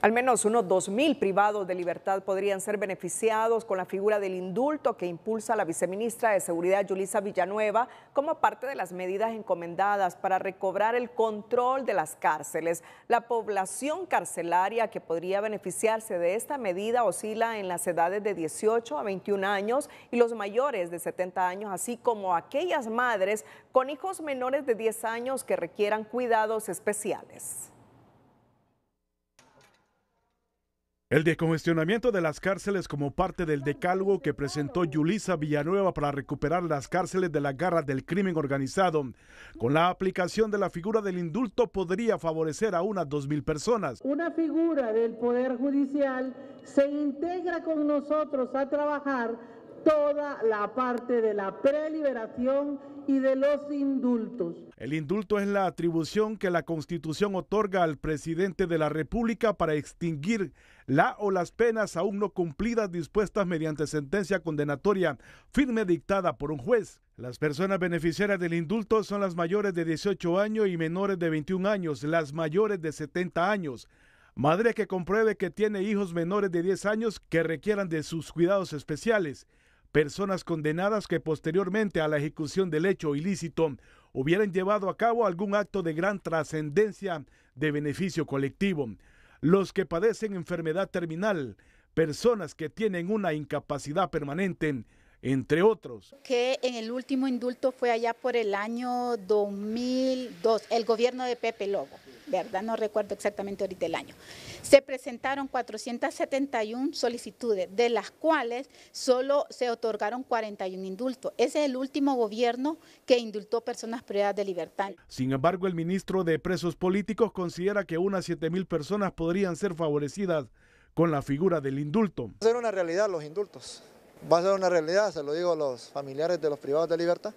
Al menos unos 2.000 privados de libertad podrían ser beneficiados con la figura del indulto que impulsa la viceministra de Seguridad, Yulisa Villanueva, como parte de las medidas encomendadas para recobrar el control de las cárceles. La población carcelaria que podría beneficiarse de esta medida oscila en las edades de 18 a 21 años y los mayores de 70 años, así como aquellas madres con hijos menores de 10 años que requieran cuidados especiales. El descongestionamiento de las cárceles como parte del decálogo que presentó Yulisa Villanueva para recuperar las cárceles de la garra del crimen organizado, con la aplicación de la figura del indulto podría favorecer a unas 2.000 personas. Una figura del Poder Judicial se integra con nosotros a trabajar toda la parte de la preliberación y de los indultos. El indulto es la atribución que la Constitución otorga al presidente de la República para extinguir la o las penas aún no cumplidas dispuestas mediante sentencia condenatoria firme dictada por un juez. Las personas beneficiarias del indulto son las mayores de 18 años y menores de 21 años, las mayores de 70 años. Madre que compruebe que tiene hijos menores de 10 años que requieran de sus cuidados especiales personas condenadas que posteriormente a la ejecución del hecho ilícito hubieran llevado a cabo algún acto de gran trascendencia de beneficio colectivo, los que padecen enfermedad terminal, personas que tienen una incapacidad permanente, entre otros. Que en el último indulto fue allá por el año 2002, el gobierno de Pepe Lobo. ¿verdad? No recuerdo exactamente ahorita el año. Se presentaron 471 solicitudes, de las cuales solo se otorgaron 41 indultos. Ese es el último gobierno que indultó personas privadas de libertad. Sin embargo, el ministro de Presos Políticos considera que unas 7.000 personas podrían ser favorecidas con la figura del indulto. Va a ser una realidad los indultos. Va a ser una realidad, se lo digo a los familiares de los privados de libertad.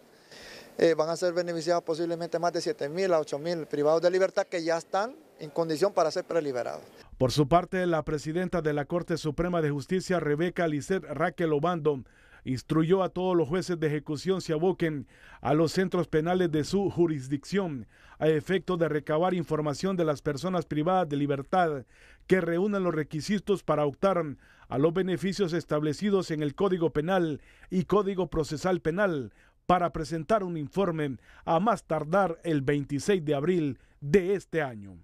Eh, van a ser beneficiados posiblemente más de mil a mil privados de libertad que ya están en condición para ser preliberados. Por su parte, la presidenta de la Corte Suprema de Justicia, Rebeca Lisset Raquel Obando, instruyó a todos los jueces de ejecución se aboquen a los centros penales de su jurisdicción a efecto de recabar información de las personas privadas de libertad que reúnan los requisitos para optar a los beneficios establecidos en el Código Penal y Código Procesal Penal para presentar un informe a más tardar el 26 de abril de este año.